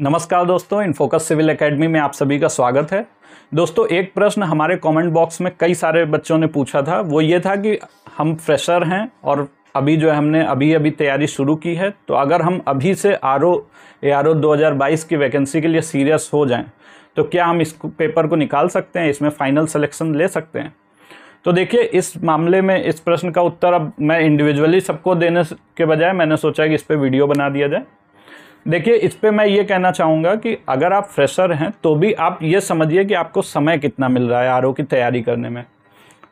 नमस्कार दोस्तों in focus civil academy में आप सभी का स्वागत है दोस्तों एक प्रश्न हमारे कमेंट बॉक्स में कई सारे बच्चों ने पूछा था वो ये था कि हम फ्रेशर हैं और अभी जो हमने अभी अभी तैयारी शुरू की है तो अगर हम अभी से R O A R O दो की वैकेंसी के लिए सीरियस हो जाएं तो क्या हम इस पेपर को निकाल सकते हैं इसमें फ़ाइनल सेलेक्शन ले सकते हैं तो देखिए इस मामले में इस प्रश्न का उत्तर अब मैं इंडिविजुअली सबको देने के बजाय मैंने सोचा कि इस पर वीडियो बना दिया जाए देखिए इस पर मैं ये कहना चाहूँगा कि अगर आप फ्रेशर हैं तो भी आप ये समझिए कि आपको समय कितना मिल रहा है आर की तैयारी करने में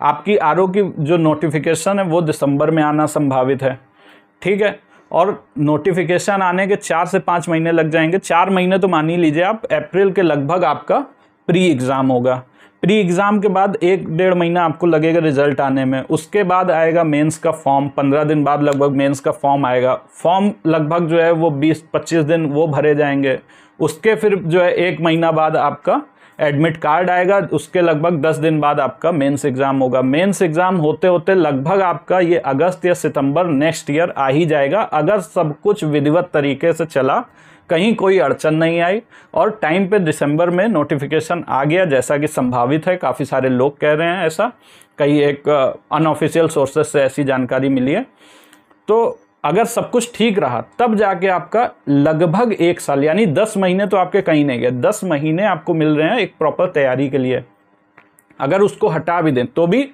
आपकी आर की जो नोटिफिकेशन है वो दिसंबर में आना संभावित है ठीक है और नोटिफिकेशन आने के चार से पाँच महीने लग जाएंगे चार महीने तो मान ही लीजिए आप अप्रैल के लगभग आपका प्री एग्ज़ाम होगा प्री एग्ज़ाम के बाद एक डेढ़ महीना आपको लगेगा रिजल्ट आने में उसके बाद आएगा मेंस का फॉर्म पंद्रह दिन बाद लगभग मेंस का फॉर्म आएगा फॉर्म लगभग जो है वो बीस पच्चीस दिन वो भरे जाएंगे उसके फिर जो है एक महीना बाद आपका एडमिट कार्ड आएगा उसके लगभग दस दिन बाद आपका मेंस एग्ज़ाम होगा मेंस एग्ज़ाम होते होते लगभग आपका ये अगस्त या सितंबर नेक्स्ट ईयर आ ही जाएगा अगर सब कुछ विधिवत तरीके से चला कहीं कोई अड़चन नहीं आई और टाइम पे दिसंबर में नोटिफिकेशन आ गया जैसा कि संभावित है काफ़ी सारे लोग कह रहे हैं ऐसा कई एक अनऑफिशियल सोर्सेस से ऐसी जानकारी मिली है तो अगर सब कुछ ठीक रहा तब जाके आपका लगभग एक साल यानी दस महीने तो आपके कहीं नहीं गए दस महीने आपको मिल रहे हैं एक प्रॉपर तैयारी के लिए अगर उसको हटा भी दें तो भी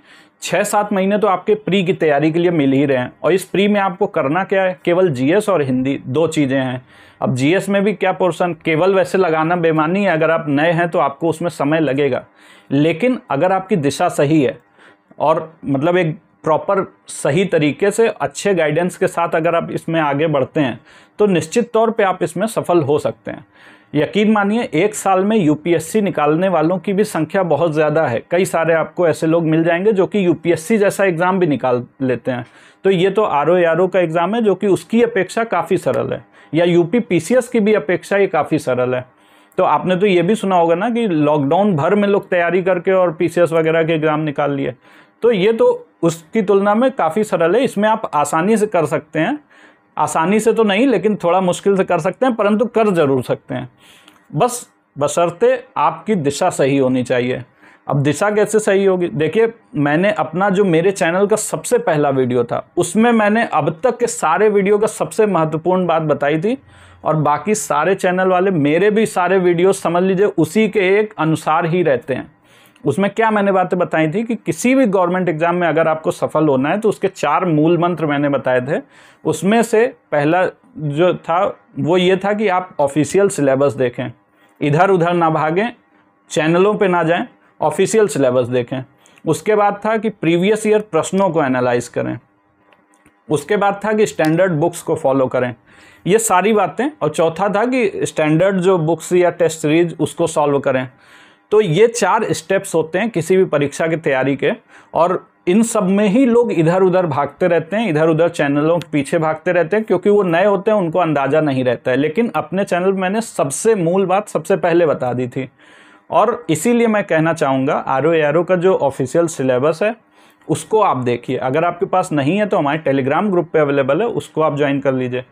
छः सात महीने तो आपके प्री की तैयारी के लिए मिल ही रहे हैं और इस प्री में आपको करना क्या है केवल जीएस और हिंदी दो चीज़ें हैं अब जीएस में भी क्या पोर्शन केवल वैसे लगाना बेमानी है अगर आप नए हैं तो आपको उसमें समय लगेगा लेकिन अगर आपकी दिशा सही है और मतलब एक प्रॉपर सही तरीके से अच्छे गाइडेंस के साथ अगर आप इसमें आगे बढ़ते हैं तो निश्चित तौर पर आप इसमें सफल हो सकते हैं यकीन मानिए एक साल में यूपीएससी निकालने वालों की भी संख्या बहुत ज़्यादा है कई सारे आपको ऐसे लोग मिल जाएंगे जो कि यूपीएससी जैसा एग्ज़ाम भी निकाल लेते हैं तो ये तो आर ओ आर ओ का एग्ज़ाम है जो कि उसकी अपेक्षा काफ़ी सरल है या सी एस की भी अपेक्षा ये काफ़ी सरल है तो आपने तो ये भी सुना होगा ना कि लॉकडाउन भर में लोग तैयारी करके और एस वगैरह के एग्ज़ाम निकाल लिए तो ये तो उसकी तुलना में काफ़ी सरल है इसमें आप आसानी से कर सकते हैं आसानी से तो नहीं लेकिन थोड़ा मुश्किल से कर सकते हैं परंतु कर जरूर सकते हैं बस बशर्ते आपकी दिशा सही होनी चाहिए अब दिशा कैसे सही होगी देखिए मैंने अपना जो मेरे चैनल का सबसे पहला वीडियो था उसमें मैंने अब तक के सारे वीडियो का सबसे महत्वपूर्ण बात बताई थी और बाकी सारे चैनल वाले मेरे भी सारे वीडियो समझ लीजिए उसी के एक अनुसार ही रहते हैं उसमें क्या मैंने बातें बताई थी कि किसी भी गवर्नमेंट एग्ज़ाम में अगर आपको सफल होना है तो उसके चार मूल मंत्र मैंने बताए थे उसमें से पहला जो था वो ये था कि आप ऑफिशियल सिलेबस देखें इधर उधर ना भागें चैनलों पे ना जाएं ऑफिशियल सिलेबस देखें उसके बाद था कि प्रीवियस ईयर प्रश्नों को एनालाइज करें उसके बाद था कि स्टैंडर्ड बुक्स को फॉलो करें ये सारी बातें और चौथा था कि स्टैंडर्ड जो बुक्स या टेस्ट सीरीज उसको सॉल्व करें तो ये चार स्टेप्स होते हैं किसी भी परीक्षा की तैयारी के और इन सब में ही लोग इधर उधर भागते रहते हैं इधर उधर चैनलों के पीछे भागते रहते हैं क्योंकि वो नए होते हैं उनको अंदाज़ा नहीं रहता है लेकिन अपने चैनल मैंने सबसे मूल बात सबसे पहले बता दी थी और इसीलिए मैं कहना चाहूँगा आर ओ का जो ऑफिशियल सिलेबस है उसको आप देखिए अगर आपके पास नहीं है तो हमारे टेलीग्राम ग्रुप पे अवेलेबल है उसको आप ज्वाइन कर लीजिए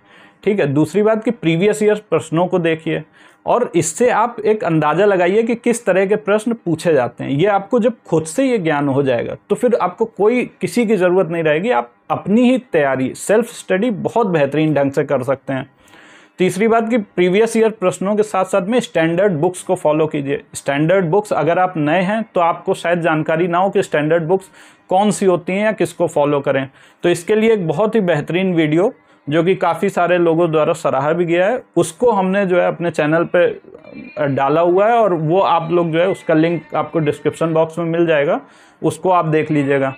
ठीक है दूसरी बात कि प्रीवियस ईयर प्रश्नों को देखिए और इससे आप एक अंदाज़ा लगाइए कि किस तरह के प्रश्न पूछे जाते हैं ये आपको जब खुद से ये ज्ञान हो जाएगा तो फिर आपको कोई किसी की ज़रूरत नहीं रहेगी आप अपनी ही तैयारी सेल्फ स्टडी बहुत बेहतरीन ढंग से कर सकते हैं तीसरी बात कि प्रीवियस ईयर प्रश्नों के साथ साथ में स्टैंडर्ड बुक्स को फॉलो कीजिए स्टैंडर्ड बुक्स अगर आप नए हैं तो आपको शायद जानकारी ना हो कि स्टैंडर्ड बुक्स कौन सी होती हैं या किसको फॉलो करें तो इसके लिए एक बहुत ही बेहतरीन वीडियो जो कि काफ़ी सारे लोगों द्वारा सराहा भी गया है उसको हमने जो है अपने चैनल पर डाला हुआ है और वो आप लोग जो है उसका लिंक आपको डिस्क्रिप्शन बॉक्स में मिल जाएगा उसको आप देख लीजिएगा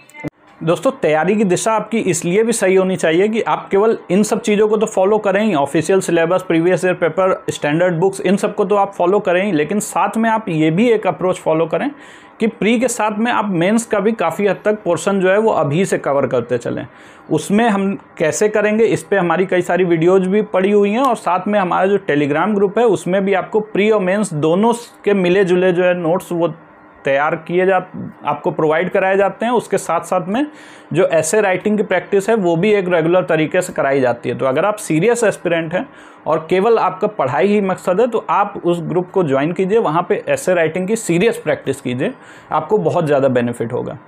दोस्तों तैयारी की दिशा आपकी इसलिए भी सही होनी चाहिए कि आप केवल इन सब चीज़ों को तो फॉलो करें ही official syllabus previous year paper standard books इन सब को तो आप फॉलो करें ही लेकिन साथ में आप ये भी एक अप्रोच फॉलो करें कि प्री के साथ में आप मेंस का भी काफ़ी हद तक पोर्शन जो है वो अभी से कवर करते चलें उसमें हम कैसे करेंगे इस पर हमारी कई सारी वीडियोज़ भी पड़ी हुई हैं और साथ में हमारा जो टेलीग्राम ग्रुप है उसमें भी आपको प्री और मेन्स दोनों के मिले जुले जो है नोट्स वो तैयार किए जा आपको प्रोवाइड कराए जाते हैं उसके साथ साथ में जो ऐसे राइटिंग की प्रैक्टिस है वो भी एक रेगुलर तरीके से कराई जाती है तो अगर आप सीरियस एस्पिरेंट हैं और केवल आपका पढ़ाई ही मकसद है तो आप उस ग्रुप को ज्वाइन कीजिए वहाँ पे ऐसे राइटिंग की सीरियस प्रैक्टिस कीजिए आपको बहुत ज़्यादा बेनिफिट होगा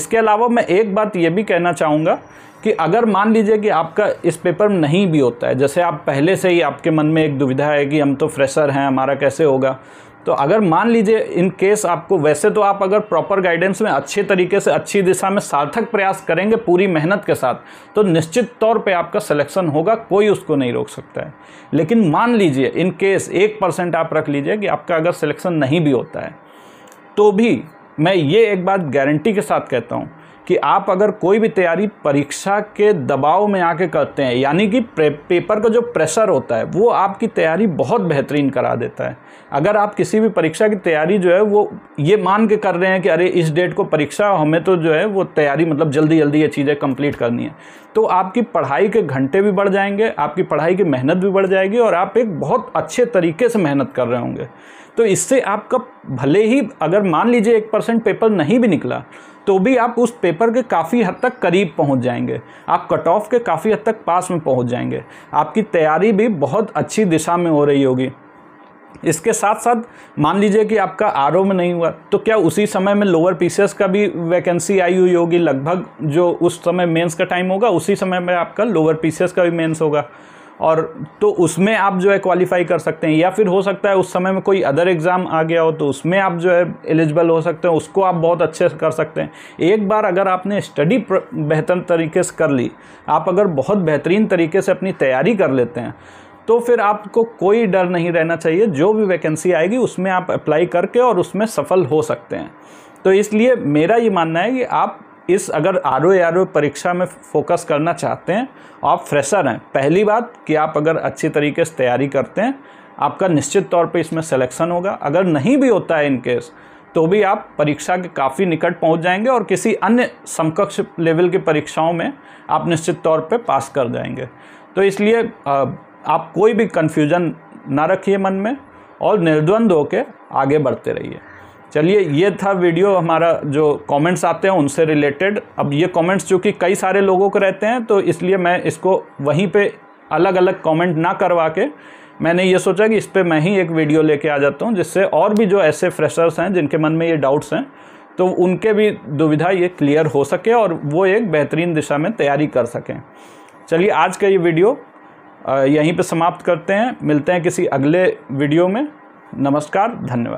इसके अलावा मैं एक बात ये भी कहना चाहूँगा कि अगर मान लीजिए कि आपका इस पेपर नहीं भी होता है जैसे आप पहले से ही आपके मन में एक दुविधा है कि हम तो फ्रेशर हैं हमारा कैसे होगा तो अगर मान लीजिए इन केस आपको वैसे तो आप अगर प्रॉपर गाइडेंस में अच्छे तरीके से अच्छी दिशा में सार्थक प्रयास करेंगे पूरी मेहनत के साथ तो निश्चित तौर पे आपका सिलेक्शन होगा कोई उसको नहीं रोक सकता है लेकिन मान लीजिए इन केस एक परसेंट आप रख लीजिए कि आपका अगर सिलेक्शन नहीं भी होता है तो भी मैं ये एक बात गारंटी के साथ कहता हूँ कि आप अगर कोई भी तैयारी परीक्षा के दबाव में आके करते हैं यानी कि पेपर का जो प्रेशर होता है वो आपकी तैयारी बहुत बेहतरीन करा देता है अगर आप किसी भी परीक्षा की तैयारी जो है वो ये मान के कर रहे हैं कि अरे इस डेट को परीक्षा हमें तो जो है वो तैयारी मतलब जल्दी जल्दी ये चीज़ें कंप्लीट करनी है तो आपकी पढ़ाई के घंटे भी बढ़ जाएंगे आपकी पढ़ाई की मेहनत भी बढ़ जाएगी और आप एक बहुत अच्छे तरीके से मेहनत कर रहे होंगे तो इससे आपका भले ही अगर मान लीजिए एक परसेंट पेपर नहीं भी निकला तो भी आप उस पेपर के काफ़ी हद तक करीब पहुंच जाएंगे आप कट ऑफ के काफ़ी हद तक पास में पहुंच जाएंगे आपकी तैयारी भी बहुत अच्छी दिशा में हो रही होगी इसके साथ साथ मान लीजिए कि आपका आर में नहीं हुआ तो क्या उसी समय में लोअर पीसीएस का भी वैकेंसी आई हुई होगी लगभग जो उस समय मेंस का टाइम होगा उसी समय में आपका लोअर पीसीएस का भी मेंस होगा और तो उसमें आप जो है क्वालिफाई कर सकते हैं या फिर हो सकता है उस समय में कोई अदर एग्ज़ाम आ गया हो तो उसमें आप जो है एलिजिबल हो सकते हैं उसको आप बहुत अच्छे से कर सकते हैं एक बार अगर आपने स्टडी बेहतर तरीके से कर ली आप अगर बहुत बेहतरीन तरीके से अपनी तैयारी कर लेते हैं तो फिर आपको कोई डर नहीं रहना चाहिए जो भी वैकेंसी आएगी उसमें आप अप्लाई करके और उसमें सफल हो सकते हैं तो इसलिए मेरा ये मानना है कि आप इस अगर आर ओ आर ओ परीक्षा में फोकस करना चाहते हैं आप फ्रेशर हैं पहली बात कि आप अगर अच्छी तरीके से तैयारी करते हैं आपका निश्चित तौर पे इसमें सिलेक्शन होगा अगर नहीं भी होता है इनकेस तो भी आप परीक्षा के काफ़ी निकट पहुंच जाएंगे और किसी अन्य समकक्ष लेवल की परीक्षाओं में आप निश्चित तौर पर पास कर जाएंगे तो इसलिए आप कोई भी कन्फ्यूज़न ना रखिए मन में और निर्द्वंद होकर आगे बढ़ते रहिए चलिए ये था वीडियो हमारा जो कमेंट्स आते हैं उनसे रिलेटेड अब ये कमेंट्स चूँकि कई सारे लोगों को रहते हैं तो इसलिए मैं इसको वहीं पे अलग अलग कमेंट ना करवा के मैंने ये सोचा कि इस पर मैं ही एक वीडियो लेके आ जाता हूँ जिससे और भी जो ऐसे फ्रेशर्स हैं जिनके मन में ये डाउट्स हैं तो उनके भी दुविधा ये क्लियर हो सके और वो एक बेहतरीन दिशा में तैयारी कर सकें चलिए आज का ये वीडियो यहीं पर समाप्त करते हैं मिलते हैं किसी अगले वीडियो में नमस्कार धन्यवाद